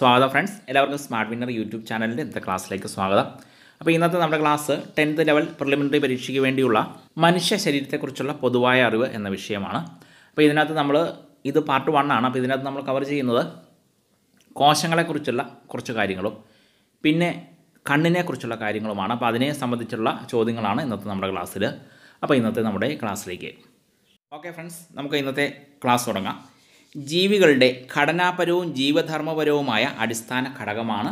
സ്വാഗതം ഫ്രണ്ട്സ് എല്ലാവർക്കും smart winner YouTube ചാനലിൻ്റെ ഇന്നത്തെ ക്ലാസ്സിലേക്ക് സ്വാഗതം അപ്പോൾ ഇന്നത്തെ നമ്മുടെ ക്ലാസ് ടെൻത്ത് ലെവൽ പ്രിലിമിനറി പരീക്ഷയ്ക്ക് വേണ്ടിയുള്ള മനുഷ്യ ശരീരത്തെക്കുറിച്ചുള്ള പൊതുവായ അറിവ് എന്ന വിഷയമാണ് അപ്പോൾ ഇതിനകത്ത് നമ്മൾ ഇത് പാർട്ട് വൺ ആണ് അപ്പോൾ ഇതിനകത്ത് നമ്മൾ കവർ ചെയ്യുന്നത് കോശങ്ങളെക്കുറിച്ചുള്ള കുറച്ച് കാര്യങ്ങളും പിന്നെ കണ്ണിനെക്കുറിച്ചുള്ള കാര്യങ്ങളുമാണ് അപ്പോൾ അതിനെ സംബന്ധിച്ചുള്ള ചോദ്യങ്ങളാണ് ഇന്നത്തെ നമ്മുടെ ക്ലാസ്സിൽ അപ്പോൾ ഇന്നത്തെ നമ്മുടെ ക്ലാസ്സിലേക്ക് ഓക്കെ ഫ്രണ്ട്സ് നമുക്ക് ഇന്നത്തെ ക്ലാസ് തുടങ്ങാം ജീവികളുടെ ഘടനാപരവും ജീവധർമ്മപരവുമായ അടിസ്ഥാന ഘടകമാണ്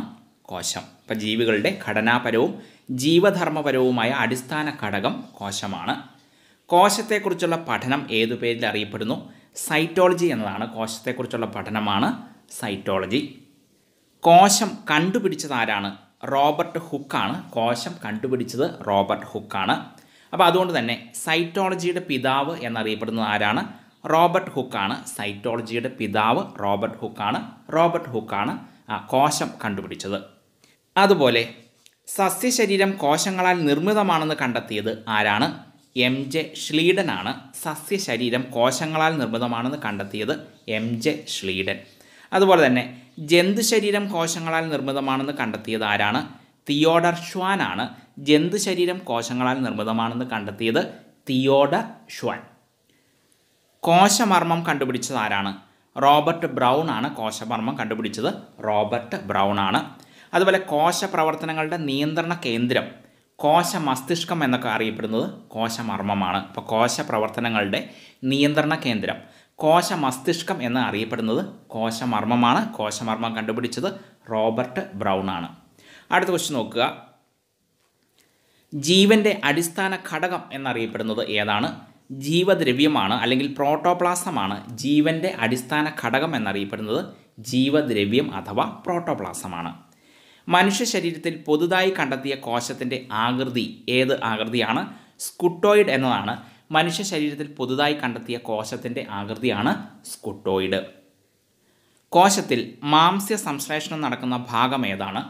കോശം അപ്പം ജീവികളുടെ ഘടനാപരവും ജീവധർമ്മപരവുമായ അടിസ്ഥാന ഘടകം കോശമാണ് കോശത്തെക്കുറിച്ചുള്ള പഠനം ഏതു പേരിൽ അറിയപ്പെടുന്നു സൈറ്റോളജി എന്നതാണ് കോശത്തെക്കുറിച്ചുള്ള പഠനമാണ് സൈറ്റോളജി കോശം കണ്ടുപിടിച്ചത് ആരാണ് റോബർട്ട് ഹുക്കാണ് കോശം കണ്ടുപിടിച്ചത് റോബർട്ട് ഹുക്കാണ് അപ്പോൾ അതുകൊണ്ട് തന്നെ സൈറ്റോളജിയുടെ പിതാവ് എന്നറിയപ്പെടുന്നത് ആരാണ് റോബർട്ട് ഹുക്കാണ് സൈറ്റോളജിയുടെ പിതാവ് റോബർട്ട് ഹുക്കാണ് റോബർട്ട് ഹുക്കാണ് കോശം കണ്ടുപിടിച്ചത് അതുപോലെ സസ്യശരീരം കോശങ്ങളാൽ നിർമ്മിതമാണെന്ന് കണ്ടെത്തിയത് ആരാണ് എം ജെ ഷ്ലീഡനാണ് സസ്യശരീരം കോശങ്ങളാൽ നിർമ്മിതമാണെന്ന് കണ്ടെത്തിയത് എം ജെ ഷ്ലീഡൻ അതുപോലെ തന്നെ ജന്തുശരീരം കോശങ്ങളാൽ നിർമ്മിതമാണെന്ന് കണ്ടെത്തിയത് ആരാണ് തിയോഡർ ഷ്വാനാണ് ജന്തുശരീരം കോശങ്ങളാൽ നിർമ്മിതമാണെന്ന് കണ്ടെത്തിയത് തിയോഡർ ഷ്വാൻ കോശമർമ്മം കണ്ടുപിടിച്ചത് ആരാണ് റോബർട്ട് ബ്രൗൺ ആണ് കോശമർമ്മം കണ്ടുപിടിച്ചത് റോബർട്ട് ബ്രൗൺ ആണ് അതുപോലെ കോശപ്രവർത്തനങ്ങളുടെ നിയന്ത്രണ കേന്ദ്രം കോശ മസ്തിഷ്കം എന്നൊക്കെ അറിയപ്പെടുന്നത് കോശമർമ്മമാണ് അപ്പോൾ കോശപ്രവർത്തനങ്ങളുടെ നിയന്ത്രണ കേന്ദ്രം കോശ മസ്തിഷ്കം എന്ന് അറിയപ്പെടുന്നത് കോശമർമ്മമാണ് കോശമർമ്മം കണ്ടുപിടിച്ചത് റോബർട്ട് ബ്രൗൺ ആണ് അടുത്ത ക്വസ്റ്റ്യൻ നോക്കുക ജീവൻ്റെ അടിസ്ഥാന ഘടകം എന്നറിയപ്പെടുന്നത് ഏതാണ് ജീവദ്രവ്യമാണ് അല്ലെങ്കിൽ പ്രോട്ടോപ്ലാസമാണ് ജീവൻ്റെ അടിസ്ഥാന ഘടകം എന്നറിയപ്പെടുന്നത് ജീവദ്രവ്യം അഥവാ പ്രോട്ടോപ്ലാസമാണ് മനുഷ്യ ശരീരത്തിൽ പൊതുതായി കണ്ടെത്തിയ കോശത്തിൻ്റെ ആകൃതി ഏത് ആകൃതിയാണ് സ്കുട്ടോയിഡ് എന്നതാണ് മനുഷ്യ ശരീരത്തിൽ പുതുതായി കണ്ടെത്തിയ കോശത്തിൻ്റെ ആകൃതിയാണ് സ്കുട്ടോയിഡ് കോശത്തിൽ മാംസ്യ സംശ്ലേഷണം നടക്കുന്ന ഭാഗം ഏതാണ്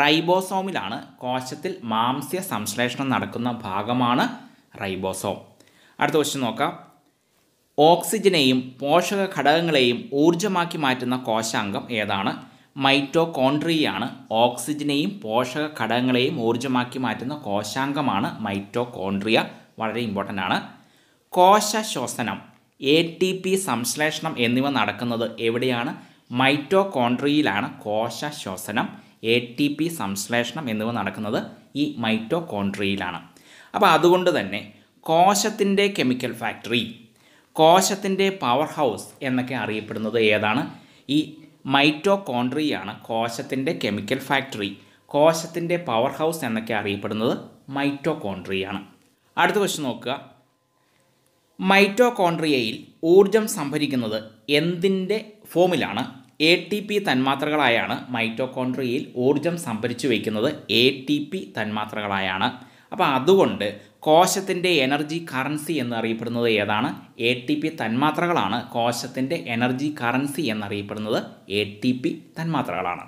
റൈബോസോമിലാണ് കോശത്തിൽ മാംസ്യ സംശ്ലേഷണം നടക്കുന്ന ഭാഗമാണ് റൈബോസോം അടുത്ത ക്വസ്റ്റ്യൻ നോക്കാം ഓക്സിജനെയും പോഷക ഘടകങ്ങളെയും ഊർജ്ജമാക്കി മാറ്റുന്ന കോശാംഗം ഏതാണ് മൈറ്റോകോൺട്രിയാണ് ഓക്സിജനെയും പോഷക ഘടകങ്ങളെയും ഊർജ്ജമാക്കി മാറ്റുന്ന കോശാംഗമാണ് മൈറ്റോകോൺഡ്രിയ വളരെ ഇമ്പോർട്ടൻ്റ് ആണ് കോശ ശ്വസനം എ ടി പി സംശ്ലേഷണം എന്നിവ നടക്കുന്നത് എവിടെയാണ് മൈറ്റോകോൺഡ്രിയിലാണ് കോശ ശ്വസനം എ ടി പി സംശ്ലേഷണം എന്നിവ നടക്കുന്നത് ഈ മൈറ്റോകോൺഡ്രിയിലാണ് അപ്പോൾ അതുകൊണ്ട് തന്നെ കോശത്തിൻ്റെ കെമിക്കൽ ഫാക്ടറി കോശത്തിൻ്റെ പവർ ഹൗസ് എന്നൊക്കെ അറിയപ്പെടുന്നത് ഏതാണ് ഈ മൈറ്റോകോൺട്രിയാണ് കോശത്തിൻ്റെ കെമിക്കൽ ഫാക്ടറി കോശത്തിൻ്റെ പവർ ഹൗസ് എന്നൊക്കെ അറിയപ്പെടുന്നത് മൈറ്റോകോൺട്രിയാണ് അടുത്ത ക്വസ്റ്റ്യൻ നോക്കുക മൈറ്റോകോൺട്രിയയിൽ ഊർജം സംഭരിക്കുന്നത് എന്തിൻ്റെ ഫോമിലാണ് എ ടി പി തന്മാത്രകളായാണ് മൈറ്റോകോൺട്രിയയിൽ ഊർജം സംഭരിച്ചു വയ്ക്കുന്നത് എ ടി പി തന്മാത്രകളായാണ് അപ്പോൾ അതുകൊണ്ട് കോശത്തിൻ്റെ എനർജി കറൻസി എന്നറിയപ്പെടുന്നത് ഏതാണ് എ ടി പി തന്മാത്രകളാണ് കോശത്തിൻ്റെ എനർജി കറൻസി എന്നറിയപ്പെടുന്നത് എ ടി പി തന്മാത്രകളാണ്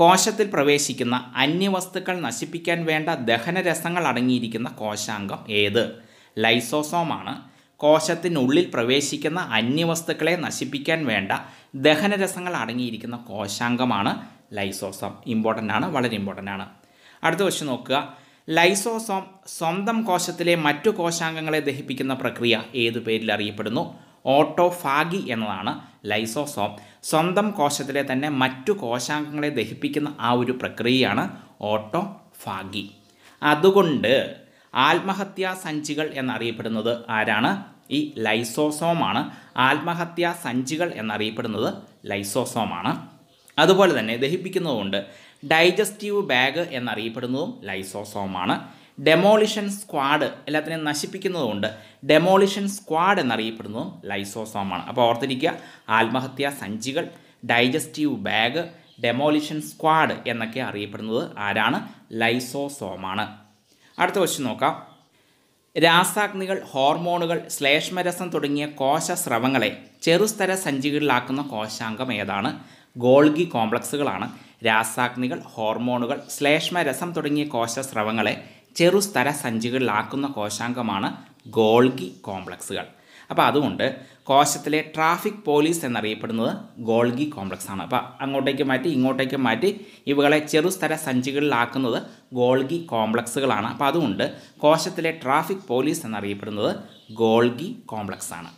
കോശത്തിൽ പ്രവേശിക്കുന്ന അന്യവസ്തുക്കൾ നശിപ്പിക്കാൻ വേണ്ട ദഹനരസങ്ങൾ അടങ്ങിയിരിക്കുന്ന കോശാംഗം ഏത് ലൈസോസോമാണ് കോശത്തിനുള്ളിൽ പ്രവേശിക്കുന്ന അന്യവസ്തുക്കളെ നശിപ്പിക്കാൻ വേണ്ട ദഹനരസങ്ങൾ അടങ്ങിയിരിക്കുന്ന കോശാംഗമാണ് ലൈസോസം ഇമ്പോർട്ടൻ്റ് ആണ് വളരെ ഇമ്പോർട്ടൻ്റ് ആണ് അടുത്ത ക്വസ്റ്റ്യൻ നോക്കുക ലൈസോസോം സ്വന്തം കോശത്തിലെ മറ്റു കോശാംഗങ്ങളെ ദഹിപ്പിക്കുന്ന പ്രക്രിയ ഏതു പേരിൽ അറിയപ്പെടുന്നു ഓട്ടോഫാഗി എന്നതാണ് ലൈസോസോം സ്വന്തം കോശത്തിലെ തന്നെ മറ്റു കോശാംഗങ്ങളെ ദഹിപ്പിക്കുന്ന ആ ഒരു പ്രക്രിയയാണ് ഓട്ടോഫാഗി അതുകൊണ്ട് ആത്മഹത്യാ സഞ്ചികൾ എന്നറിയപ്പെടുന്നത് ആരാണ് ഈ ലൈസോസോമാണ് ആത്മഹത്യാ സഞ്ചികൾ എന്നറിയപ്പെടുന്നത് ലൈസോസോമാണ് അതുപോലെ തന്നെ ദഹിപ്പിക്കുന്നതുകൊണ്ട് ഡൈജസ്റ്റീവ് ബാഗ് എന്നറിയപ്പെടുന്നതും ലൈസോസോമാണ് ഡെമോളിഷൻ സ്ക്വാഡ് എല്ലാത്തിനെയും നശിപ്പിക്കുന്നതുകൊണ്ട് ഡെമോളിഷൻ സ്ക്വാഡ് എന്നറിയപ്പെടുന്നതും ലൈസോസോമാണ് അപ്പോൾ ഓർത്തിരിക്കുക ആത്മഹത്യാ സഞ്ചികൾ ഡൈജസ്റ്റീവ് ബാഗ് ഡെമോളിഷൻ സ്ക്വാഡ് എന്നൊക്കെ അറിയപ്പെടുന്നത് ആരാണ് ലൈസോസോമാണ് അടുത്ത ക്വസ്റ്റ്യൻ നോക്കാം രാസാഗ്നികൾ ഹോർമോണുകൾ ശ്ലേഷ്മരസം തുടങ്ങിയ കോശസ്രവങ്ങളെ ചെറുസ്തര സഞ്ചികളിലാക്കുന്ന കോശാംഗം ഏതാണ് ഗോൾഗി കോംപ്ലക്സുകളാണ് രാസാഗ്നികൾ ഹോർമോണുകൾ രസം തുടങ്ങിയ കോശസ്രവങ്ങളെ ചെറുസ്തര സഞ്ചികളിലാക്കുന്ന കോശാംഗമാണ് ഗോൾഗി കോംപ്ലക്സുകൾ അപ്പോൾ അതുകൊണ്ട് കോശത്തിലെ ട്രാഫിക് പോലീസ് എന്നറിയപ്പെടുന്നത് ഗോൾഗി കോംപ്ലക്സ് ആണ് അപ്പോൾ അങ്ങോട്ടേക്ക് മാറ്റി ഇങ്ങോട്ടേക്ക് മാറ്റി ഇവകളെ ചെറുസ്തര സഞ്ചികളിലാക്കുന്നത് ഗോൾഗി കോംപ്ലക്സുകളാണ് അപ്പോൾ അതുകൊണ്ട് കോശത്തിലെ ട്രാഫിക് പോലീസ് എന്നറിയപ്പെടുന്നത് ഗോൾഗി കോംപ്ലക്സ് ആണ്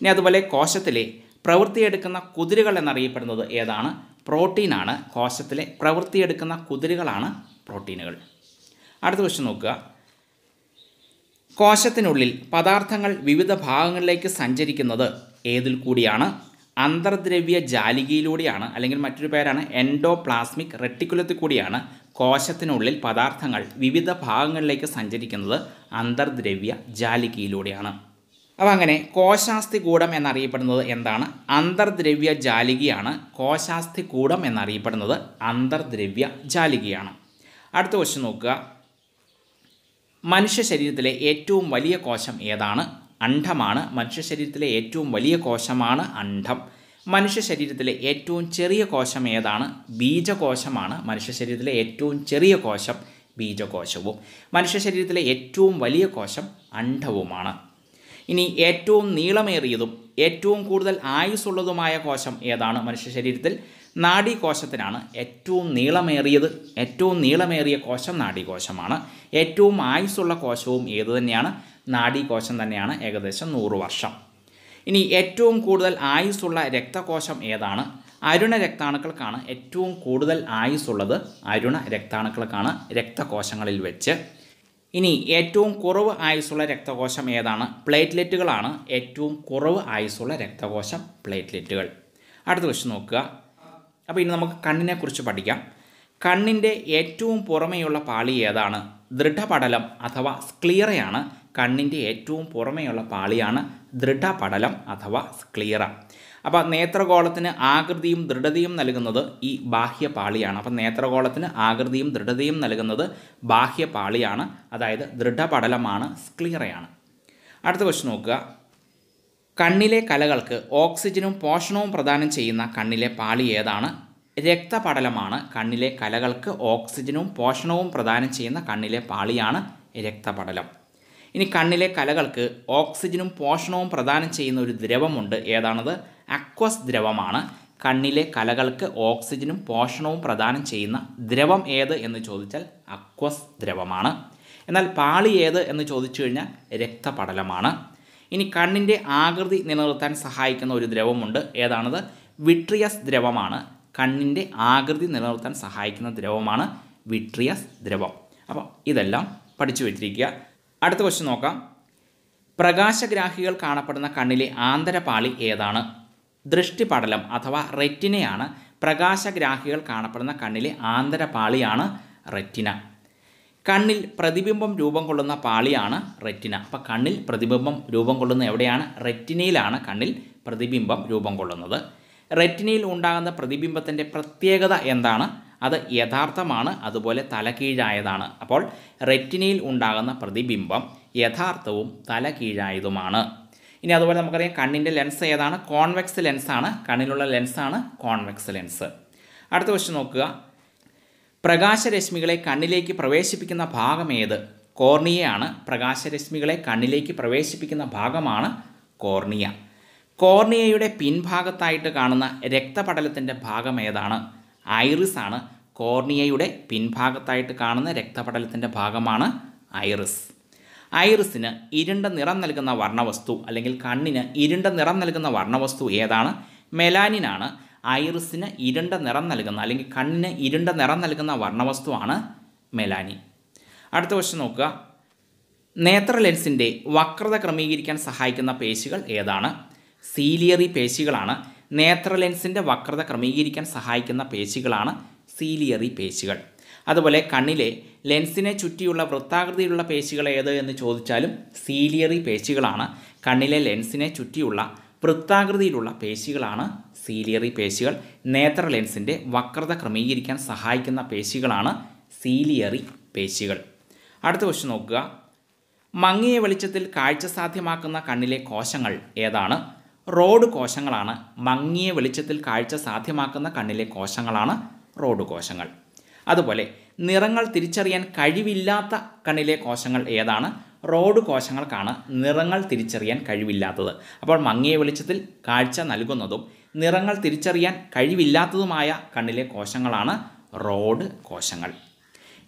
ഇനി അതുപോലെ കോശത്തിലെ പ്രവൃത്തിയെടുക്കുന്ന കുതിരുകൾ എന്നറിയപ്പെടുന്നത് ഏതാണ് പ്രോട്ടീനാണ് കോശത്തിലെ പ്രവൃത്തിയെടുക്കുന്ന കുതിരുകളാണ് പ്രോട്ടീനുകൾ അടുത്ത ക്വസ്റ്റ്യൻ നോക്കുക കോശത്തിനുള്ളിൽ പദാർത്ഥങ്ങൾ വിവിധ ഭാഗങ്ങളിലേക്ക് സഞ്ചരിക്കുന്നത് ഏതിൽ കൂടിയാണ് അന്തർദ്രവ്യ ജാലികയിലൂടെയാണ് അല്ലെങ്കിൽ മറ്റൊരു പേരാണ് എൻഡോപ്ലാസ്മിക് റെട്ടിക്കുലത്തിൽ കൂടിയാണ് കോശത്തിനുള്ളിൽ പദാർത്ഥങ്ങൾ വിവിധ ഭാഗങ്ങളിലേക്ക് സഞ്ചരിക്കുന്നത് അന്തർദ്രവ്യ ജാലികയിലൂടെയാണ് അപ്പോൾ അങ്ങനെ കോശാസ്തി കൂടം എന്നറിയപ്പെടുന്നത് എന്താണ് അന്തർദ്രവ്യ ജാലികയാണ് കോശാസ്തി കൂടം എന്നറിയപ്പെടുന്നത് അന്തർദ്രവ്യ ജാലികയാണ് അടുത്ത ക്വസ്റ്റ്യൻ നോക്കുക മനുഷ്യ ശരീരത്തിലെ ഏറ്റവും വലിയ കോശം ഏതാണ് അണ്ഡമാണ് മനുഷ്യ ശരീരത്തിലെ ഏറ്റവും വലിയ കോശമാണ് അണ്ഡം മനുഷ്യ ശരീരത്തിലെ ഏറ്റവും ചെറിയ കോശം ഏതാണ് ബീജകോശമാണ് മനുഷ്യ ശരീരത്തിലെ ഏറ്റവും ചെറിയ കോശം ബീജകോശവും മനുഷ്യ ശരീരത്തിലെ ഏറ്റവും വലിയ കോശം അണ്ഡവുമാണ് ഇനി ഏറ്റവും നീളമേറിയതും ഏറ്റവും കൂടുതൽ ആയുസ്സുള്ളതുമായ കോശം ഏതാണ് മനുഷ്യ ശരീരത്തിൽ നാഡീകോശത്തിനാണ് ഏറ്റവും നീളമേറിയത് ഏറ്റവും നീളമേറിയ കോശം നാഡീകോശമാണ് ഏറ്റവും ആയുസ്സുള്ള കോശവും ഏത് തന്നെയാണ് നാഡീകോശം തന്നെയാണ് ഏകദേശം നൂറ് വർഷം ഇനി ഏറ്റവും കൂടുതൽ ആയുസ്സുള്ള രക്തകോശം ഏതാണ് അരുണ രക്താണുക്കൾക്കാണ് ഏറ്റവും കൂടുതൽ ആയുസ്സുള്ളത് അരുണ രക്താണുക്കൾക്കാണ് രക്തകോശങ്ങളിൽ വെച്ച് ഇനി ഏറ്റവും കുറവ് ആയുസ്സുള്ള രക്തകോശം ഏതാണ് പ്ലേറ്റ്ലെറ്റുകളാണ് ഏറ്റവും കുറവ് ആയുസ്സുള്ള രക്തകോശം പ്ലേറ്റ്ലെറ്റുകൾ അടുത്ത ക്വസ്റ്റ്യൻ നോക്കുക അപ്പോൾ ഇനി നമുക്ക് കണ്ണിനെക്കുറിച്ച് പഠിക്കാം കണ്ണിൻ്റെ ഏറ്റവും പുറമെയുള്ള പാളി ഏതാണ് ദൃഢപടലം അഥവാ സ്ക്ലിയറയാണ് കണ്ണിൻ്റെ ഏറ്റവും പുറമെയുള്ള പാളിയാണ് ദൃഢപടലം അഥവാ സ്ക്ലിയറ അപ്പോൾ നേത്രഗോളത്തിന് ആകൃതിയും ദൃഢതയും നൽകുന്നത് ഈ ബാഹ്യപാളിയാണ് അപ്പോൾ നേത്രഗോളത്തിന് ആകൃതിയും ദൃഢതയും നൽകുന്നത് ബാഹ്യപാളിയാണ് അതായത് ദൃഢപടലമാണ് സ്ക്ലിയറയാണ് അടുത്ത ക്വസ്റ്റ് നോക്കുക കണ്ണിലെ കലകൾക്ക് ഓക്സിജനും പോഷണവും പ്രദാനം ചെയ്യുന്ന കണ്ണിലെ പാളി ഏതാണ് രക്തപടലമാണ് കണ്ണിലെ കലകൾക്ക് ഓക്സിജനും പോഷണവും പ്രദാനം ചെയ്യുന്ന കണ്ണിലെ പാളിയാണ് രക്തപടലം ഇനി കണ്ണിലെ കലകൾക്ക് ഓക്സിജനും പോഷണവും പ്രദാനം ചെയ്യുന്ന ഒരു ദ്രവമുണ്ട് ഏതാണത് അക്വസ് ദ്രവമാണ് കണ്ണിലെ കലകൾക്ക് ഓക്സിജനും പോഷണവും പ്രദാനം ചെയ്യുന്ന ദ്രവം ഏത് എന്ന് ചോദിച്ചാൽ അക്വസ് ദ്രവമാണ് എന്നാൽ പാളി ഏത് എന്ന് ചോദിച്ചു കഴിഞ്ഞാൽ രക്തപടലമാണ് ഇനി കണ്ണിൻ്റെ ആകൃതി നിലനിർത്താൻ സഹായിക്കുന്ന ഒരു ദ്രവമുണ്ട് ഏതാണത് വിട്രിയസ് ദ്രവമാണ് കണ്ണിൻ്റെ ആകൃതി നിലനിർത്താൻ സഹായിക്കുന്ന ദ്രവമാണ് വിട്രിയസ് ദ്രവം അപ്പോൾ ഇതെല്ലാം പഠിച്ചു വെച്ചിരിക്കുക അടുത്ത ക്വസ്റ്റ്യൻ നോക്കാം പ്രകാശഗ്രാഹികൾ കാണപ്പെടുന്ന കണ്ണിലെ ആന്തരപാളി ഏതാണ് ദൃഷ്ടിപടലം അഥവാ റെറ്റിനയാണ് പ്രകാശഗ്രാഹികൾ കാണപ്പെടുന്ന കണ്ണിലെ ആന്തരപാളിയാണ് റെറ്റിന കണ്ണിൽ പ്രതിബിംബം രൂപം കൊള്ളുന്ന പാളിയാണ് റെറ്റിന അപ്പോൾ കണ്ണിൽ പ്രതിബിംബം രൂപം കൊള്ളുന്ന എവിടെയാണ് റെറ്റിനയിലാണ് കണ്ണിൽ പ്രതിബിംബം രൂപം കൊള്ളുന്നത് റെറ്റിനയിൽ ഉണ്ടാകുന്ന പ്രതിബിംബത്തിൻ്റെ പ്രത്യേകത എന്താണ് അത് യഥാർത്ഥമാണ് അതുപോലെ തലകീഴായതാണ് അപ്പോൾ റെറ്റിനയിൽ ഉണ്ടാകുന്ന പ്രതിബിംബം യഥാർത്ഥവും തലകീഴായതുമാണ് ഇനി അതുപോലെ നമുക്കറിയാം കണ്ണിൻ്റെ ലെൻസ് ഏതാണ് കോൺവെക്സ് ലെൻസാണ് കണ്ണിലുള്ള ലെൻസാണ് കോൺവെക്സ് ലെൻസ് അടുത്ത ക്വസ്റ്റ്യൻ നോക്കുക പ്രകാശരശ്മികളെ കണ്ണിലേക്ക് പ്രവേശിപ്പിക്കുന്ന ഭാഗം ഏത് കോർണിയയാണ് പ്രകാശരശ്മികളെ കണ്ണിലേക്ക് പ്രവേശിപ്പിക്കുന്ന ഭാഗമാണ് കോർണിയ കോർണിയയുടെ പിൻഭാഗത്തായിട്ട് കാണുന്ന രക്തപടലത്തിൻ്റെ ഭാഗം ഏതാണ് ഐറിസ് ആണ് കോർണിയയുടെ പിൻഭാഗത്തായിട്ട് കാണുന്ന രക്തപടലത്തിൻ്റെ ഭാഗമാണ് ഐറിസ് ഐറിസിന് ഇരുണ്ട നിറം നൽകുന്ന വർണ്ണവസ്തു അല്ലെങ്കിൽ കണ്ണിന് ഇരുണ്ട നിറം നൽകുന്ന വർണ്ണവസ്തു ഏതാണ് മെലാനിനാണ് ഐറിസിന് ഇരുണ്ട നിറം നൽകുന്ന അല്ലെങ്കിൽ കണ്ണിന് ഇരുണ്ട നിറം നൽകുന്ന വർണ്ണവസ്തുവാണ് മെലാനി അടുത്ത ക്വസ്റ്റ്യൻ നോക്കുക നേത്ര ലെൻസിൻ്റെ വക്രത ക്രമീകരിക്കാൻ സഹായിക്കുന്ന പേശികൾ ഏതാണ് സീലിയറി പേശികളാണ് നേത്ര ലെൻസിൻ്റെ വക്രത ക്രമീകരിക്കാൻ സഹായിക്കുന്ന പേശികളാണ് സീലിയറി പേശികൾ അതുപോലെ കണ്ണിലെ ലെൻസിനെ ചുറ്റിയുള്ള വൃത്താകൃതിയിലുള്ള പേശികൾ ഏത് എന്ന് ചോദിച്ചാലും സീലിയറി പേശികളാണ് കണ്ണിലെ ലെൻസിനെ ചുറ്റിയുള്ള വൃത്താകൃതിയിലുള്ള പേശികളാണ് സീലിയറി പേശികൾ നേത്ര ലെൻസിൻ്റെ വക്രത ക്രമീകരിക്കാൻ സഹായിക്കുന്ന പേശികളാണ് സീലിയറി പേശികൾ അടുത്ത ക്വസ്റ്റ്യൻ നോക്കുക മങ്ങിയ വെളിച്ചത്തിൽ കാഴ്ച സാധ്യമാക്കുന്ന കണ്ണിലെ കോശങ്ങൾ ഏതാണ് റോഡ് കോശങ്ങളാണ് മങ്ങിയ വെളിച്ചത്തിൽ കാഴ്ച സാധ്യമാക്കുന്ന കണ്ണിലെ കോശങ്ങളാണ് റോഡ് കോശങ്ങൾ അതുപോലെ നിറങ്ങൾ തിരിച്ചറിയാൻ കഴിവില്ലാത്ത കണ്ണിലെ കോശങ്ങൾ ഏതാണ് റോഡ് കോശങ്ങൾക്കാണ് നിറങ്ങൾ തിരിച്ചറിയാൻ കഴിവില്ലാത്തത് അപ്പോൾ മങ്ങിയ വെളിച്ചത്തിൽ കാഴ്ച നൽകുന്നതും നിറങ്ങൾ തിരിച്ചറിയാൻ കഴിവില്ലാത്തതുമായ കണ്ണിലെ കോശങ്ങളാണ് റോഡ് കോശങ്ങൾ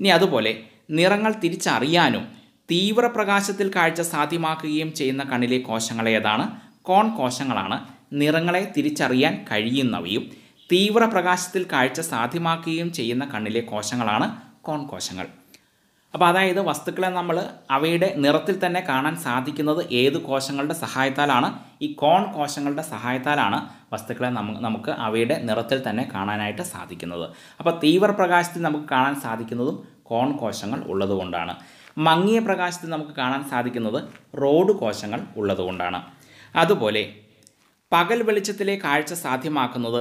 ഇനി അതുപോലെ നിറങ്ങൾ തിരിച്ചറിയാനും തീവ്രപ്രകാശത്തിൽ കാഴ്ച സാധ്യമാക്കുകയും ചെയ്യുന്ന കണ്ണിലെ കോശങ്ങൾ ഏതാണ് കോൺ കോശങ്ങളാണ് നിറങ്ങളെ തിരിച്ചറിയാൻ കഴിയുന്നവയും തീവ്രപ്രകാശത്തിൽ കാഴ്ച സാധ്യമാക്കുകയും ചെയ്യുന്ന കണ്ണിലെ കോശങ്ങളാണ് കോൺ കോശങ്ങൾ അപ്പോൾ അതായത് വസ്തുക്കളെ നമ്മൾ അവയുടെ നിറത്തിൽ തന്നെ കാണാൻ സാധിക്കുന്നത് ഏത് കോശങ്ങളുടെ സഹായത്താലാണ് ഈ കോൺ കോശങ്ങളുടെ സഹായത്താലാണ് വസ്തുക്കളെ നമുക്ക് അവയുടെ നിറത്തിൽ തന്നെ കാണാനായിട്ട് സാധിക്കുന്നത് അപ്പോൾ തീവ്രപ്രകാശത്തിൽ നമുക്ക് കാണാൻ സാധിക്കുന്നതും കോൺ കോശങ്ങൾ ഉള്ളതുകൊണ്ടാണ് മങ്ങിയ പ്രകാശത്തിൽ നമുക്ക് കാണാൻ സാധിക്കുന്നത് റോഡ് കോശങ്ങൾ ഉള്ളതുകൊണ്ടാണ് അതുപോലെ പകൽ വെളിച്ചത്തിലെ കാഴ്ച സാധ്യമാക്കുന്നത്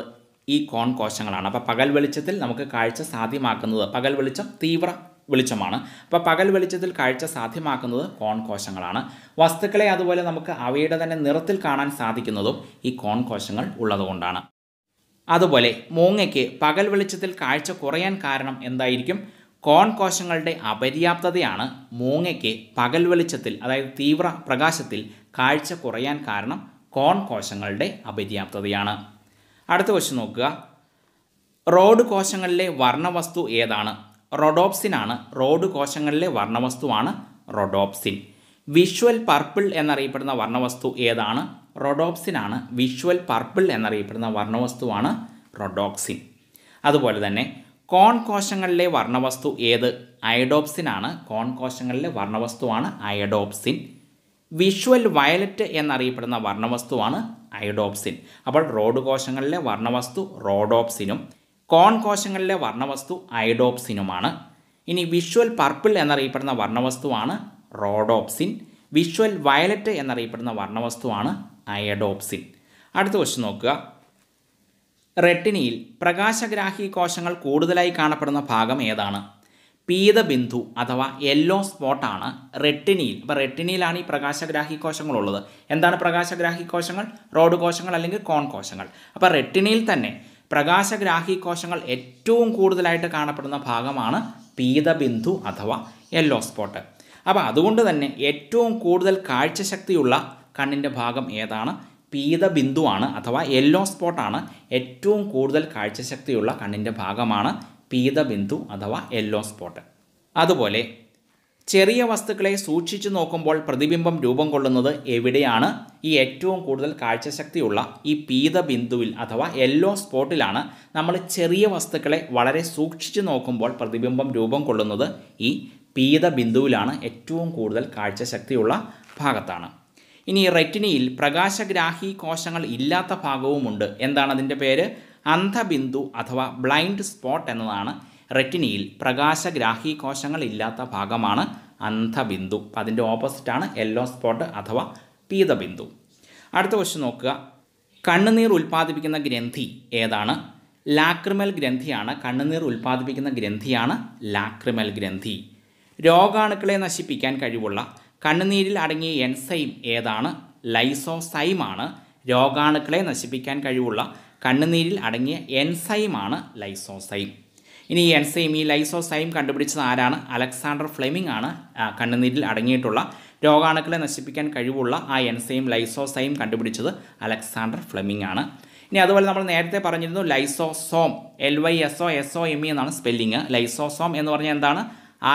ഈ കോൺ കോശങ്ങളാണ് അപ്പോൾ പകൽ വെളിച്ചത്തിൽ നമുക്ക് കാഴ്ച സാധ്യമാക്കുന്നത് പകൽ വെളിച്ചം തീവ്ര വെളിച്ചമാണ് അപ്പോൾ പകൽ വെളിച്ചത്തിൽ കാഴ്ച സാധ്യമാക്കുന്നത് കോൺ കോശങ്ങളാണ് വസ്തുക്കളെ അതുപോലെ നമുക്ക് അവയുടെ തന്നെ നിറത്തിൽ കാണാൻ സാധിക്കുന്നതും ഈ കോൺ കോശങ്ങൾ ഉള്ളതുകൊണ്ടാണ് അതുപോലെ മൂങ്ങയ്ക്ക് പകൽ വെളിച്ചത്തിൽ കാഴ്ച കുറയാൻ കാരണം എന്തായിരിക്കും കോൺ കോശങ്ങളുടെ അപര്യാപ്തതയാണ് മൂങ്ങയ്ക്ക് പകൽ വെളിച്ചത്തിൽ അതായത് തീവ്ര പ്രകാശത്തിൽ കാഴ്ച കുറയാൻ കാരണം കോൺ കോശങ്ങളുടെ അപര്യാപ്തതയാണ് അടുത്ത ക്വസ്റ്റ്യൻ നോക്കുക റോഡ് കോശങ്ങളിലെ വർണ്ണവസ്തു ഏതാണ് ആണ് റോഡ് കോശങ്ങളിലെ വർണ്ണവസ്തുവാണ് റൊഡോപ്സിൻ വിഷ്വൽ പർപ്പിൾ എന്നറിയപ്പെടുന്ന വർണ്ണവസ്തു ഏതാണ് ആണ് വിഷ്വൽ പർപ്പിൾ എന്നറിയപ്പെടുന്ന വർണ്ണവസ്തുവാണ് റൊഡോക്സിൻ അതുപോലെ തന്നെ കോൺ കോശങ്ങളിലെ വർണ്ണവസ്തു ഏത് അയഡോപ്സിനാണ് കോൺ കോശങ്ങളിലെ വർണ്ണവസ്തുവാണ് അയഡോപ്സിൻ വിഷ്വൽ വയലറ്റ് എന്നറിയപ്പെടുന്ന വർണ്ണവസ്തുവാണ് അയഡോപ്സിൻ അപ്പോൾ റോഡ് കോശങ്ങളിലെ വർണ്ണവസ്തു റോഡോപ്സിനും കോൺ കോശങ്ങളിലെ വർണ്ണവസ്തു അയഡോപ്സിനുമാണ് ഇനി വിഷ്വൽ പർപ്പിൾ എന്നറിയപ്പെടുന്ന വർണ്ണവസ്തുവാണ് റോഡോപ്സിൻ വിഷ്വൽ വയലറ്റ് എന്നറിയപ്പെടുന്ന വർണ്ണവസ്തുവാണ് അയഡോപ്സിൻ അടുത്ത ക്വസ്റ്റ് നോക്കുക റെട്ടിനിയിൽ പ്രകാശഗ്രാഹി കോശങ്ങൾ കൂടുതലായി കാണപ്പെടുന്ന ഭാഗം ഏതാണ് പീതബിന്ദു അഥവാ യെല്ലോ സ്പോട്ടാണ് റെട്ടിനിയിൽ അപ്പോൾ റെട്ടിനിയിലാണ് ഈ പ്രകാശഗ്രാഹി കോശങ്ങളുള്ളത് എന്താണ് പ്രകാശഗ്രാഹി കോശങ്ങൾ റോഡ് കോശങ്ങൾ അല്ലെങ്കിൽ കോൺ കോശങ്ങൾ അപ്പോൾ റെട്ടിനിയിൽ തന്നെ പ്രകാശഗ്രാഹി കോശങ്ങൾ ഏറ്റവും കൂടുതലായിട്ട് കാണപ്പെടുന്ന ഭാഗമാണ് പീതബിന്ദു അഥവാ യെല്ലോ സ്പോട്ട് അപ്പോൾ അതുകൊണ്ട് തന്നെ ഏറ്റവും കൂടുതൽ കാഴ്ചശക്തിയുള്ള കണ്ണിൻ്റെ ഭാഗം ഏതാണ് ബിന്ദുവാണ് അഥവാ യെല്ലോ സ്പോട്ടാണ് ഏറ്റവും കൂടുതൽ കാഴ്ചശക്തിയുള്ള കണ്ണിൻ്റെ ഭാഗമാണ് ബിന്ദു അഥവാ യെല്ലോ സ്പോട്ട് അതുപോലെ ചെറിയ വസ്തുക്കളെ സൂക്ഷിച്ചു നോക്കുമ്പോൾ പ്രതിബിംബം രൂപം കൊള്ളുന്നത് എവിടെയാണ് ഈ ഏറ്റവും കൂടുതൽ കാഴ്ചശക്തിയുള്ള ഈ ബിന്ദുവിൽ അഥവാ യെല്ലോ സ്പോട്ടിലാണ് നമ്മൾ ചെറിയ വസ്തുക്കളെ വളരെ സൂക്ഷിച്ചു നോക്കുമ്പോൾ പ്രതിബിംബം രൂപം കൊള്ളുന്നത് ഈ ബിന്ദുവിലാണ് ഏറ്റവും കൂടുതൽ കാഴ്ചശക്തിയുള്ള ഭാഗത്താണ് ഇനി റെറ്റിനയിൽ പ്രകാശഗ്രാഹി കോശങ്ങൾ ഇല്ലാത്ത ഭാഗവുമുണ്ട് എന്താണ് അതിൻ്റെ പേര് അന്ധബിന്ദു അഥവാ ബ്ലൈൻഡ് സ്പോട്ട് എന്നതാണ് റെറ്റിനയിൽ പ്രകാശഗ്രാഹി കോശങ്ങൾ ഇല്ലാത്ത ഭാഗമാണ് അന്ധബിന്ദു അതിൻ്റെ ഓപ്പോസിറ്റാണ് യെല്ലോ സ്പോട്ട് അഥവാ പീതബിന്ദു അടുത്ത ക്വസ്റ്റ്യൻ നോക്കുക കണ്ണുനീർ ഉൽപ്പാദിപ്പിക്കുന്ന ഗ്രന്ഥി ഏതാണ് ലാക്രിമൽ ഗ്രന്ഥിയാണ് കണ്ണുനീർ ഉൽപ്പാദിപ്പിക്കുന്ന ഗ്രന്ഥിയാണ് ലാക്രിമൽ ഗ്രന്ഥി രോഗാണുക്കളെ നശിപ്പിക്കാൻ കഴിവുള്ള കണ്ണുനീരിൽ അടങ്ങിയ എൻസൈം ഏതാണ് ലൈസോസൈമാണ് രോഗാണുക്കളെ നശിപ്പിക്കാൻ കഴിവുള്ള കണ്ണുനീരിൽ അടങ്ങിയ എൻസൈമാണ് ലൈസോസൈം ഇനി ഈ എൻസൈം ഈ ലൈസോസൈം കണ്ടുപിടിച്ചത് ആരാണ് അലക്സാണ്ടർ ഫ്ലെമിംഗ് ആണ് കണ്ണുനീരിൽ അടങ്ങിയിട്ടുള്ള രോഗാണുക്കളെ നശിപ്പിക്കാൻ കഴിവുള്ള ആ എൻസൈം ലൈസോസൈം കണ്ടുപിടിച്ചത് അലക്സാണ്ടർ ഫ്ലെമിംഗ് ആണ് ഇനി അതുപോലെ നമ്മൾ നേരത്തെ പറഞ്ഞിരുന്നു lysosome L Y S O S O M E എന്നാണ് സ്പെല്ലിങ് ലൈസോസോം എന്ന് പറഞ്ഞാൽ എന്താണ്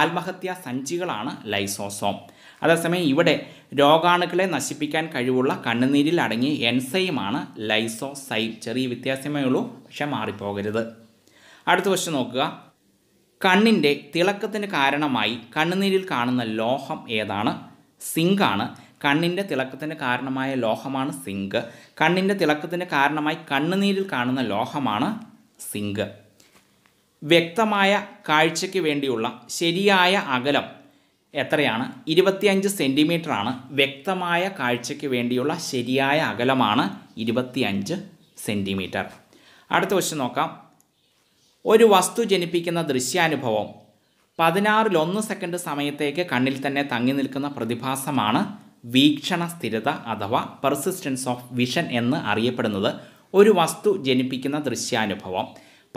ആത്മഹത്യാ സഞ്ചികളാണ് ലൈസോസോം അതേസമയം ഇവിടെ രോഗാണുക്കളെ നശിപ്പിക്കാൻ കഴിവുള്ള കണ്ണുനീരിൽ അടങ്ങിയ എൻസൈമാണ് ലൈസോസൈം ചെറിയ വ്യത്യാസമേ ഉള്ളൂ പക്ഷേ മാറിപ്പോകരുത് അടുത്ത വശം നോക്കുക കണ്ണിൻ്റെ തിളക്കത്തിന് കാരണമായി കണ്ണുനീരിൽ കാണുന്ന ലോഹം ഏതാണ് സിങ്കാണ് കണ്ണിൻ്റെ തിളക്കത്തിന് കാരണമായ ലോഹമാണ് സിങ്ക് കണ്ണിൻ്റെ തിളക്കത്തിന് കാരണമായി കണ്ണുനീരിൽ കാണുന്ന ലോഹമാണ് സിങ്ക് വ്യക്തമായ കാഴ്ചയ്ക്ക് വേണ്ടിയുള്ള ശരിയായ അകലം എത്രയാണ് ഇരുപത്തിയഞ്ച് സെൻറ്റിമീറ്ററാണ് വ്യക്തമായ കാഴ്ചയ്ക്ക് വേണ്ടിയുള്ള ശരിയായ അകലമാണ് ഇരുപത്തിയഞ്ച് സെൻറ്റിമീറ്റർ അടുത്ത ക്വസ്റ്റ്യൻ നോക്കാം ഒരു വസ്തു ജനിപ്പിക്കുന്ന ദൃശ്യാനുഭവം പതിനാറിലൊന്ന് സെക്കൻഡ് സമയത്തേക്ക് കണ്ണിൽ തന്നെ തങ്ങി നിൽക്കുന്ന പ്രതിഭാസമാണ് വീക്ഷണ സ്ഥിരത അഥവാ പെർസിസ്റ്റൻസ് ഓഫ് വിഷൻ എന്ന് അറിയപ്പെടുന്നത് ഒരു വസ്തു ജനിപ്പിക്കുന്ന ദൃശ്യാനുഭവം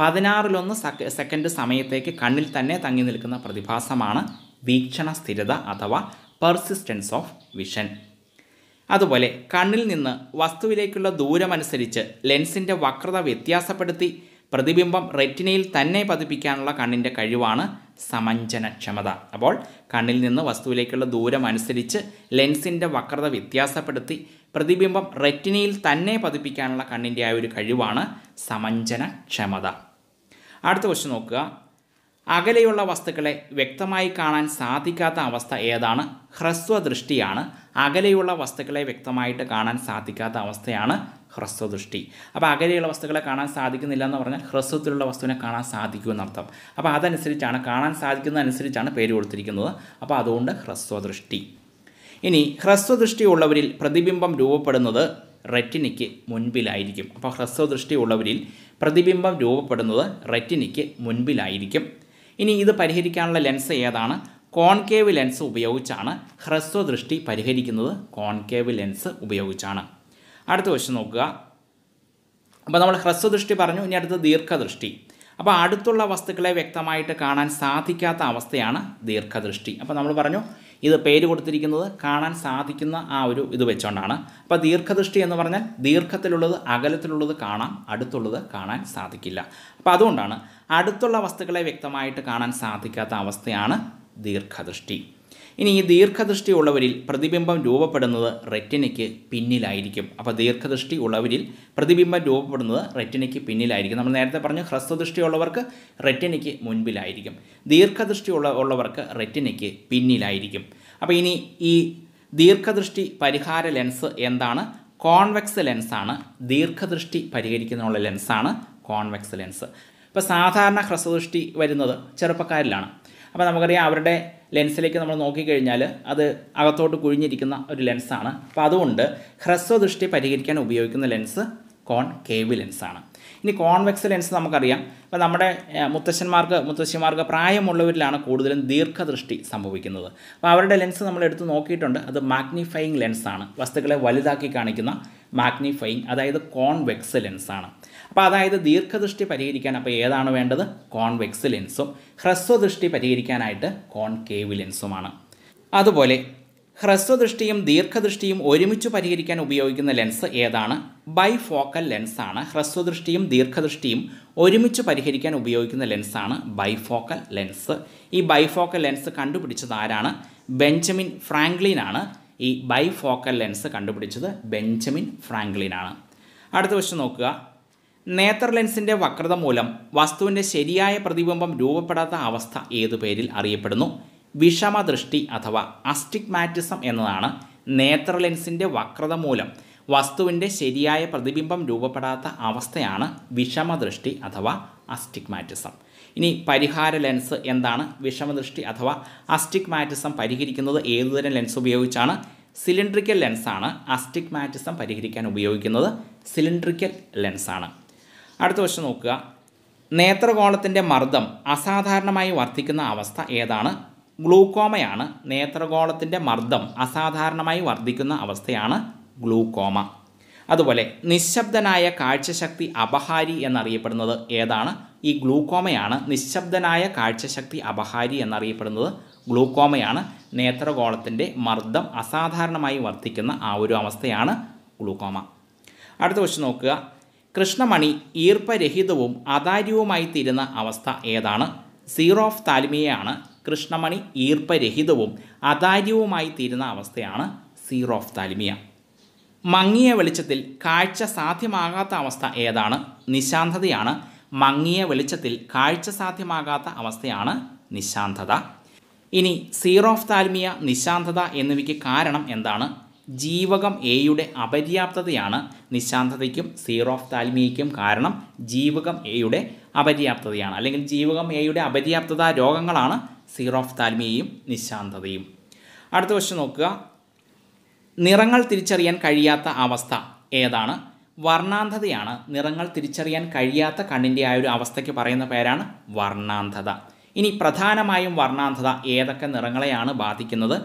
പതിനാറിലൊന്ന് സെക്കൻഡ് സമയത്തേക്ക് കണ്ണിൽ തന്നെ തങ്ങി നിൽക്കുന്ന പ്രതിഭാസമാണ് വീക്ഷണ സ്ഥിരത അഥവാ പെർസിസ്റ്റൻസ് ഓഫ് വിഷൻ അതുപോലെ കണ്ണിൽ നിന്ന് വസ്തുവിലേക്കുള്ള ദൂരമനുസരിച്ച് ലെൻസിൻ്റെ വക്രത വ്യത്യാസപ്പെടുത്തി പ്രതിബിംബം റെറ്റിനയിൽ തന്നെ പതിപ്പിക്കാനുള്ള കണ്ണിൻ്റെ കഴിവാണ് സമഞ്ജനക്ഷമത അപ്പോൾ കണ്ണിൽ നിന്ന് വസ്തുവിലേക്കുള്ള ദൂരം അനുസരിച്ച് ലെൻസിൻ്റെ വക്രത വ്യത്യാസപ്പെടുത്തി പ്രതിബിംബം റെറ്റിനയിൽ തന്നെ പതിപ്പിക്കാനുള്ള കണ്ണിൻ്റെ ആ ഒരു കഴിവാണ് സമഞ്ജനക്ഷമത അടുത്ത ക്വസ്റ്റ് നോക്കുക അകലെയുള്ള വസ്തുക്കളെ വ്യക്തമായി കാണാൻ സാധിക്കാത്ത അവസ്ഥ ഏതാണ് ഹ്രസ്വദൃഷ്ടിയാണ് അകലെയുള്ള വസ്തുക്കളെ വ്യക്തമായിട്ട് കാണാൻ സാധിക്കാത്ത അവസ്ഥയാണ് ഹ്രസ്വദൃഷ്ടി അപ്പോൾ അകലെയുള്ള വസ്തുക്കളെ കാണാൻ സാധിക്കുന്നില്ല എന്ന് പറഞ്ഞാൽ ഹ്രസ്വത്തിലുള്ള വസ്തുവിനെ കാണാൻ സാധിക്കും എന്നർത്ഥം അപ്പോൾ അതനുസരിച്ചാണ് കാണാൻ സാധിക്കുന്നതനുസരിച്ചാണ് പേര് കൊടുത്തിരിക്കുന്നത് അപ്പോൾ അതുകൊണ്ട് ഹ്രസ്വദൃഷ്ടി ഇനി ഹ്രസ്വദൃഷ്ടിയുള്ളവരിൽ ഉള്ളവരിൽ പ്രതിബിംബം രൂപപ്പെടുന്നത് റെറ്റിനയ്ക്ക് മുൻപിലായിരിക്കും അപ്പോൾ ഹ്രസ്വദൃഷ്ടിയുള്ളവരിൽ ഉള്ളവരിൽ പ്രതിബിംബം രൂപപ്പെടുന്നത് റെറ്റിനയ്ക്ക് മുൻപിലായിരിക്കും ഇനി ഇത് പരിഹരിക്കാനുള്ള ലെൻസ് ഏതാണ് കോൺകേവ് ലെൻസ് ഉപയോഗിച്ചാണ് ഹ്രസ്വദൃഷ്ടി പരിഹരിക്കുന്നത് കോൺകേവ് ലെൻസ് ഉപയോഗിച്ചാണ് അടുത്ത ക്വസ്റ്റ്യൻ നോക്കുക അപ്പോൾ നമ്മൾ ഹ്രസ്വദൃഷ്ടി പറഞ്ഞു ഇനി അടുത്ത് ദീർഘദൃഷ്ടി അപ്പോൾ അടുത്തുള്ള വസ്തുക്കളെ വ്യക്തമായിട്ട് കാണാൻ സാധിക്കാത്ത അവസ്ഥയാണ് ദീർഘദൃഷ്ടി അപ്പോൾ നമ്മൾ പറഞ്ഞു ഇത് പേര് കൊടുത്തിരിക്കുന്നത് കാണാൻ സാധിക്കുന്ന ആ ഒരു ഇത് വെച്ചുകൊണ്ടാണ് അപ്പോൾ ദീർഘദൃഷ്ടി എന്ന് പറഞ്ഞാൽ ദീർഘത്തിലുള്ളത് അകലത്തിലുള്ളത് കാണാം അടുത്തുള്ളത് കാണാൻ സാധിക്കില്ല അപ്പോൾ അതുകൊണ്ടാണ് അടുത്തുള്ള വസ്തുക്കളെ വ്യക്തമായിട്ട് കാണാൻ സാധിക്കാത്ത അവസ്ഥയാണ് ദീർഘദൃഷ്ടി ഇനി ഈ ദീർഘദൃഷ്ടി ഉള്ളവരിൽ പ്രതിബിംബം രൂപപ്പെടുന്നത് റെറ്റിനയ്ക്ക് പിന്നിലായിരിക്കും അപ്പോൾ ദീർഘദൃഷ്ടി ഉള്ളവരിൽ പ്രതിബിംബം രൂപപ്പെടുന്നത് റെറ്റിനയ്ക്ക് പിന്നിലായിരിക്കും നമ്മൾ നേരത്തെ പറഞ്ഞു ഹ്രസ്വദൃഷ്ടി ഉള്ളവർക്ക് റെറ്റിനയ്ക്ക് മുൻപിലായിരിക്കും ദീർഘദൃഷ്ടി ഉള്ള ഉള്ളവർക്ക് റെറ്റിനയ്ക്ക് പിന്നിലായിരിക്കും അപ്പോൾ ഇനി ഈ ദീർഘദൃഷ്ടി പരിഹാര ലെൻസ് എന്താണ് കോൺവെക്സ് ലെൻസാണ് ദീർഘദൃഷ്ടി പരിഹരിക്കുന്നതിനുള്ള ലെൻസാണ് കോൺവെക്സ് ലെൻസ് ഇപ്പോൾ സാധാരണ ഹ്രസ്വദൃഷ്ടി വരുന്നത് ചെറുപ്പക്കാരിലാണ് അപ്പോൾ നമുക്കറിയാം അവരുടെ ലെൻസിലേക്ക് നമ്മൾ നോക്കിക്കഴിഞ്ഞാൽ അത് അകത്തോട്ട് കുഴിഞ്ഞിരിക്കുന്ന ഒരു ലെൻസാണ് അപ്പോൾ അതുകൊണ്ട് ഹ്രസ്വദൃഷ്ടി പരിഹരിക്കാൻ ഉപയോഗിക്കുന്ന ലെൻസ് കോൺ കേവ് ലെൻസാണ് ഇനി കോൺവെക്സ് ലെൻസ് നമുക്കറിയാം അപ്പോൾ നമ്മുടെ മുത്തശ്ശന്മാർക്ക് മുത്തശ്ശിമാർക്ക് പ്രായമുള്ളവരിലാണ് കൂടുതലും ദീർഘദൃഷ്ടി സംഭവിക്കുന്നത് അപ്പോൾ അവരുടെ ലെൻസ് നമ്മൾ എടുത്ത് നോക്കിയിട്ടുണ്ട് അത് മാഗ്നിഫയിങ് ലെൻസാണ് വസ്തുക്കളെ വലുതാക്കി കാണിക്കുന്ന മാഗ്നിഫയിങ് അതായത് കോൺവെക്സ് ലെൻസാണ് അപ്പോൾ അതായത് ദീർഘദൃഷ്ടി പരിഹരിക്കാൻ അപ്പോൾ ഏതാണ് വേണ്ടത് കോൺവെക്സ് ലെൻസും ഹ്രസ്വദൃഷ്ടി പരിഹരിക്കാനായിട്ട് കോൺകേവ് ലെൻസുമാണ് അതുപോലെ ഹ്രസ്വദൃഷ്ടിയും ദീർഘദൃഷ്ടിയും ഒരുമിച്ച് പരിഹരിക്കാൻ ഉപയോഗിക്കുന്ന ലെൻസ് ഏതാണ് ബൈഫോക്കൽ ലെൻസാണ് ഹ്രസ്വദൃഷ്ടിയും ദീർഘദൃഷ്ടിയും ഒരുമിച്ച് പരിഹരിക്കാൻ ഉപയോഗിക്കുന്ന ലെൻസാണ് ബൈഫോക്കൽ ലെൻസ് ഈ ബൈഫോക്കൽ ലെൻസ് കണ്ടുപിടിച്ചത് ആരാണ് ബെഞ്ചമിൻ ഫ്രാങ്ക്ലിൻ ആണ് ഈ ബൈഫോക്കൽ ലെൻസ് കണ്ടുപിടിച്ചത് ബെഞ്ചമിൻ ഫ്രാങ്ക്ലിൻ ആണ് അടുത്ത ക്വസ്റ്റ്യൻ നോക്കുക ലെൻസിൻ്റെ വക്രത മൂലം വസ്തുവിൻ്റെ ശരിയായ പ്രതിബിംബം രൂപപ്പെടാത്ത അവസ്ഥ ഏതു പേരിൽ അറിയപ്പെടുന്നു വിഷമദൃഷ്ടി അഥവാ അസ്റ്റിഗ്മാറ്റിസം എന്നതാണ് ലെൻസിൻ്റെ വക്രത മൂലം വസ്തുവിൻ്റെ ശരിയായ പ്രതിബിംബം രൂപപ്പെടാത്ത അവസ്ഥയാണ് വിഷമദൃഷ്ടി അഥവാ അസ്റ്റിഗ്മാറ്റിസം ഇനി പരിഹാര ലെൻസ് എന്താണ് വിഷമദൃഷ്ടി അഥവാ അസ്റ്റിഗ്മാറ്റിസം പരിഹരിക്കുന്നത് ഏതുതരം ലെൻസ് ഉപയോഗിച്ചാണ് സിലിണ്ട്രിക്കൽ ലെൻസാണ് അസ്റ്റിഗ്മാറ്റിസം പരിഹരിക്കാൻ ഉപയോഗിക്കുന്നത് സിലിണ്ട്രിക്കൽ ലെൻസാണ് അടുത്ത ക്വസ്റ്റ്യൻ നോക്കുക നേത്രഗോളത്തിൻ്റെ മർദ്ദം അസാധാരണമായി വർദ്ധിക്കുന്ന അവസ്ഥ ഏതാണ് ഗ്ലൂക്കോമയാണ് നേത്രഗോളത്തിൻ്റെ മർദ്ദം അസാധാരണമായി വർദ്ധിക്കുന്ന അവസ്ഥയാണ് ഗ്ലൂക്കോമ അതുപോലെ നിശബ്ദനായ കാഴ്ചശക്തി അപഹാരി എന്നറിയപ്പെടുന്നത് ഏതാണ് ഈ ഗ്ലൂക്കോമയാണ് നിശബ്ദനായ കാഴ്ചശക്തി അപഹാരി എന്നറിയപ്പെടുന്നത് ഗ്ലൂക്കോമയാണ് നേത്രഗോളത്തിൻ്റെ മർദ്ദം അസാധാരണമായി വർദ്ധിക്കുന്ന ആ ഒരു അവസ്ഥയാണ് ഗ്ലൂക്കോമ അടുത്ത ക്വസ്റ്റ്യൻ നോക്കുക കൃഷ്ണമണി ഈർപ്പരഹിതവും അതാര്യവുമായി തീരുന്ന അവസ്ഥ ഏതാണ് സീറോ ഓഫ് താലിമിയയാണ് കൃഷ്ണമണി ഈർപ്പരഹിതവും അതാര്യവുമായി തീരുന്ന അവസ്ഥയാണ് സീറോ ഓഫ് താലിമിയ മങ്ങിയ വെളിച്ചത്തിൽ കാഴ്ച സാധ്യമാകാത്ത അവസ്ഥ ഏതാണ് നിശാന്തതയാണ് മങ്ങിയ വെളിച്ചത്തിൽ കാഴ്ച സാധ്യമാകാത്ത അവസ്ഥയാണ് നിശാന്തത ഇനി സീറോ ഓഫ് താൽമിയ നിശാന്തത എന്നിവയ്ക്ക് കാരണം എന്താണ് ജീവകം എയുടെ അപര്യാപ്തതയാണ് നിശാന്തതയ്ക്കും താൽമിയയ്ക്കും കാരണം ജീവകം എയുടെ അപര്യാപ്തതയാണ് അല്ലെങ്കിൽ ജീവകം എയുടെ അപര്യാപ്തത രോഗങ്ങളാണ് താൽമിയയും നിശാന്തതയും അടുത്ത ക്വസ്റ്റ്യൻ നോക്കുക നിറങ്ങൾ തിരിച്ചറിയാൻ കഴിയാത്ത അവസ്ഥ ഏതാണ് വർണ്ണാന്ധതയാണ് നിറങ്ങൾ തിരിച്ചറിയാൻ കഴിയാത്ത കണ്ണിൻ്റെ ആ ഒരു അവസ്ഥയ്ക്ക് പറയുന്ന പേരാണ് വർണ്ണാന്ധത ഇനി പ്രധാനമായും വർണ്ണാന്ധത ഏതൊക്കെ നിറങ്ങളെയാണ് ബാധിക്കുന്നത്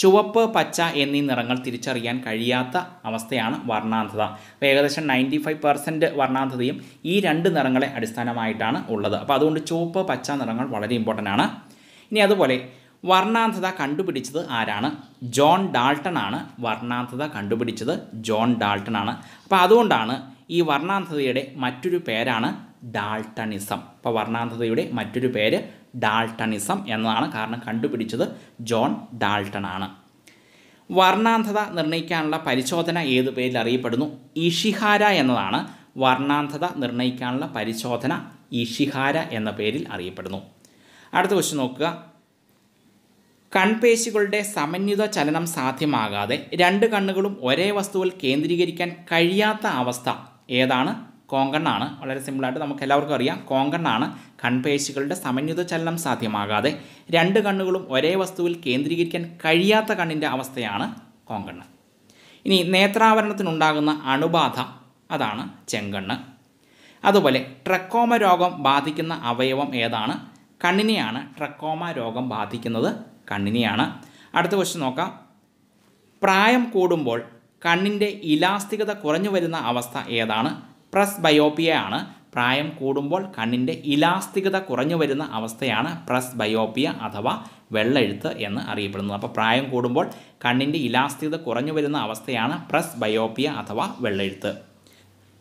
ചുവപ്പ് പച്ച എന്നീ നിറങ്ങൾ തിരിച്ചറിയാൻ കഴിയാത്ത അവസ്ഥയാണ് വർണ്ണാന്ധത അപ്പോൾ ഏകദേശം നയൻറ്റി ഫൈവ് പെർസെൻറ്റ് വർണ്ണാന്ധതയും ഈ രണ്ട് നിറങ്ങളെ അടിസ്ഥാനമായിട്ടാണ് ഉള്ളത് അപ്പോൾ അതുകൊണ്ട് ചുവപ്പ് പച്ച നിറങ്ങൾ വളരെ ഇമ്പോർട്ടൻ്റ് ആണ് ഇനി അതുപോലെ വർണ്ണാന്ധത കണ്ടുപിടിച്ചത് ആരാണ് ജോൺ ഡാൾട്ടൺ ആണ് വർണ്ണാന്ധത കണ്ടുപിടിച്ചത് ജോൺ ഡാൾട്ടൺ ആണ് അപ്പോൾ അതുകൊണ്ടാണ് ഈ വർണ്ണാന്ധതയുടെ മറ്റൊരു പേരാണ് ഡാൾട്ടണിസം അപ്പോൾ വർണ്ണാന്ധതയുടെ മറ്റൊരു പേര് ഡാൾട്ടണിസം എന്നതാണ് കാരണം കണ്ടുപിടിച്ചത് ജോൺ ഡാൾട്ടണാണ് ആണ് വർണ്ണാന്ധത നിർണ്ണയിക്കാനുള്ള പരിശോധന ഏത് പേരിൽ അറിയപ്പെടുന്നു ഇഷിഹാര എന്നതാണ് വർണ്ണാന്ധത നിർണ്ണയിക്കാനുള്ള പരിശോധന ഇഷിഹാര എന്ന പേരിൽ അറിയപ്പെടുന്നു അടുത്ത ക്വസ്റ്റ്യൻ നോക്കുക കൺപേശികളുടെ സമന്വിത ചലനം സാധ്യമാകാതെ രണ്ട് കണ്ണുകളും ഒരേ വസ്തുവിൽ കേന്ദ്രീകരിക്കാൻ കഴിയാത്ത അവസ്ഥ ഏതാണ് കോങ്കണ്ണാണ് വളരെ സിമ്പിളായിട്ട് നമുക്ക് എല്ലാവർക്കും അറിയാം കോങ്കണ്ണാണ് കൺപേശികളുടെ സമന്വിത ചലനം സാധ്യമാകാതെ രണ്ട് കണ്ണുകളും ഒരേ വസ്തുവിൽ കേന്ദ്രീകരിക്കാൻ കഴിയാത്ത കണ്ണിൻ്റെ അവസ്ഥയാണ് കോങ്കണ്ണ് ഇനി നേത്രാവരണത്തിനുണ്ടാകുന്ന അണുബാധ അതാണ് ചെങ്കണ്ണ് അതുപോലെ ട്രക്കോമ രോഗം ബാധിക്കുന്ന അവയവം ഏതാണ് കണ്ണിനെയാണ് ട്രക്കോമ രോഗം ബാധിക്കുന്നത് കണ്ണിനെയാണ് അടുത്ത ക്വസ്റ്റ്യൻ നോക്കാം പ്രായം കൂടുമ്പോൾ കണ്ണിൻ്റെ ഇലാസ്തികത കുറഞ്ഞു വരുന്ന അവസ്ഥ ഏതാണ് പ്രസ് ആണ് പ്രായം കൂടുമ്പോൾ കണ്ണിൻ്റെ ഇലാസ്തികത കുറഞ്ഞു വരുന്ന അവസ്ഥയാണ് പ്രസ് ബയോപ്പിയ അഥവാ വെള്ളെഴുത്ത് എന്ന് അറിയപ്പെടുന്നത് അപ്പോൾ പ്രായം കൂടുമ്പോൾ കണ്ണിൻ്റെ ഇലാസ്തികത കുറഞ്ഞു വരുന്ന അവസ്ഥയാണ് പ്രസ് ബയോപ്പിയ അഥവാ വെള്ളെഴുത്ത്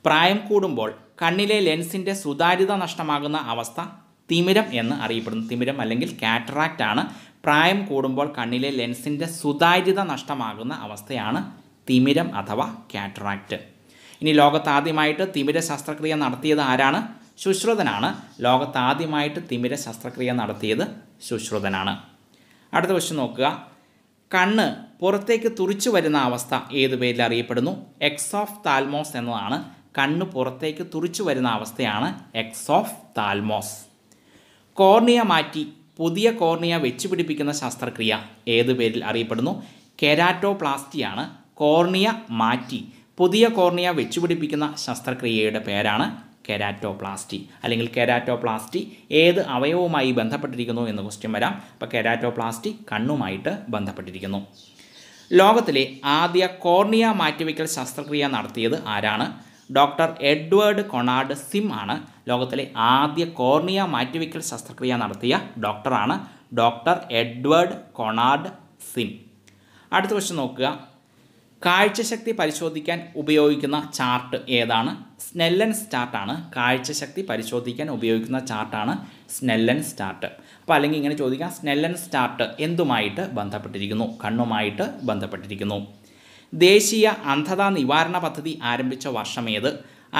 പ്രായം കൂടുമ്പോൾ കണ്ണിലെ ലെൻസിൻ്റെ സുതാര്യത നഷ്ടമാകുന്ന അവസ്ഥ തിമിരം എന്ന് അറിയപ്പെടുന്നു തിമിരം അല്ലെങ്കിൽ കാറ്ററാക്റ്റ് ആണ് പ്രായം കൂടുമ്പോൾ കണ്ണിലെ ലെൻസിൻ്റെ സുതാര്യത നഷ്ടമാകുന്ന അവസ്ഥയാണ് തിമിരം അഥവാ കാറ്ററാക്റ്റ് ഇനി ലോകത്താദ്യമായിട്ട് തിമിര ശസ്ത്രക്രിയ നടത്തിയത് ആരാണ് ശുശ്രുതനാണ് ലോകത്താദ്യമായിട്ട് തിമിര ശസ്ത്രക്രിയ നടത്തിയത് ശുശ്രുതനാണ് അടുത്ത ക്വസ്റ്റ്യൻ നോക്കുക കണ്ണ് പുറത്തേക്ക് തുറിച്ചു വരുന്ന അവസ്ഥ ഏത് പേരിൽ അറിയപ്പെടുന്നു എക്സ് ഓഫ് താൽമോസ് എന്നതാണ് കണ്ണ് പുറത്തേക്ക് തുറിച്ചു വരുന്ന അവസ്ഥയാണ് എക്സ് ഓഫ് താൽമോസ് കോർണിയ മാറ്റി പുതിയ കോർണിയ പിടിപ്പിക്കുന്ന ശസ്ത്രക്രിയ ഏത് പേരിൽ അറിയപ്പെടുന്നു കെരാറ്റോപ്ലാസ്റ്റിയാണ് കോർണിയ മാറ്റി പുതിയ കോർണിയ വെച്ചുപിടിപ്പിക്കുന്ന ശസ്ത്രക്രിയയുടെ പേരാണ് കെരാറ്റോപ്ലാസ്റ്റി അല്ലെങ്കിൽ കെരാറ്റോപ്ലാസ്റ്റി ഏത് അവയവുമായി ബന്ധപ്പെട്ടിരിക്കുന്നു എന്ന് ക്വസ്റ്റ്യൻ വരാം അപ്പോൾ കെരാറ്റോപ്ലാസ്റ്റി കണ്ണുമായിട്ട് ബന്ധപ്പെട്ടിരിക്കുന്നു ലോകത്തിലെ ആദ്യ കോർണിയ മാറ്റിവെക്കൽ ശസ്ത്രക്രിയ നടത്തിയത് ആരാണ് ഡോക്ടർ എഡ്വേർഡ് കൊണാർഡ് സിം ആണ് ലോകത്തിലെ ആദ്യ കോർണിയ മാറ്റിവെക്കൽ ശസ്ത്രക്രിയ നടത്തിയ ഡോക്ടറാണ് ഡോക്ടർ എഡ്വേർഡ് കൊണാർഡ് സിം അടുത്ത ക്വസ്റ്റ്യൻ നോക്കുക കാഴ്ചശക്തി പരിശോധിക്കാൻ ഉപയോഗിക്കുന്ന ചാർട്ട് ഏതാണ് സ്നെല്ലൻസ് ചാർട്ടാണ് കാഴ്ചശക്തി പരിശോധിക്കാൻ ഉപയോഗിക്കുന്ന ചാർട്ടാണ് സ്നെല്ലൻസ് ചാർട്ട് അപ്പോൾ അല്ലെങ്കിൽ ഇങ്ങനെ ചോദിക്കാം സ്നെല്ലൻസ് ചാർട്ട് എന്തുമായിട്ട് ബന്ധപ്പെട്ടിരിക്കുന്നു കണ്ണുമായിട്ട് ബന്ധപ്പെട്ടിരിക്കുന്നു ദേശീയ അന്ധതാ നിവാരണ പദ്ധതി ആരംഭിച്ച വർഷം ഏത്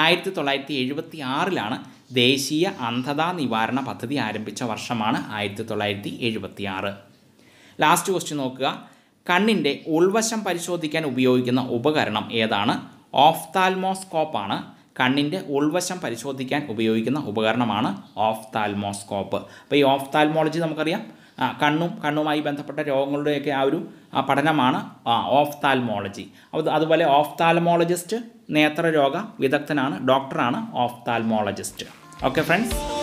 ആയിരത്തി തൊള്ളായിരത്തി എഴുപത്തി ആറിലാണ് ദേശീയ അന്ധതാ നിവാരണ പദ്ധതി ആരംഭിച്ച വർഷമാണ് ആയിരത്തി തൊള്ളായിരത്തി എഴുപത്തി ആറ് ലാസ്റ്റ് ക്വസ്റ്റ്യൻ നോക്കുക കണ്ണിൻ്റെ ഉൾവശം പരിശോധിക്കാൻ ഉപയോഗിക്കുന്ന ഉപകരണം ഏതാണ് ഓഫ്താൽമോസ്കോപ്പ് ആണ് കണ്ണിൻ്റെ ഉൾവശം പരിശോധിക്കാൻ ഉപയോഗിക്കുന്ന ഉപകരണമാണ് ഓഫ്താൽമോസ്കോപ്പ് അപ്പോൾ ഈ ഓഫ്താൽമോളജി നമുക്കറിയാം കണ്ണും കണ്ണുമായി ബന്ധപ്പെട്ട രോഗങ്ങളുടെയൊക്കെ ആ ഒരു പഠനമാണ് ഓഫ്താൽമോളജി അതുപോലെ ഓഫ്താൽമോളജിസ്റ്റ് നേത്രരോഗ വിദഗ്ധനാണ് ഡോക്ടറാണ് ഓഫ്താൽമോളജിസ്റ്റ് ഓക്കെ ഫ്രണ്ട്സ്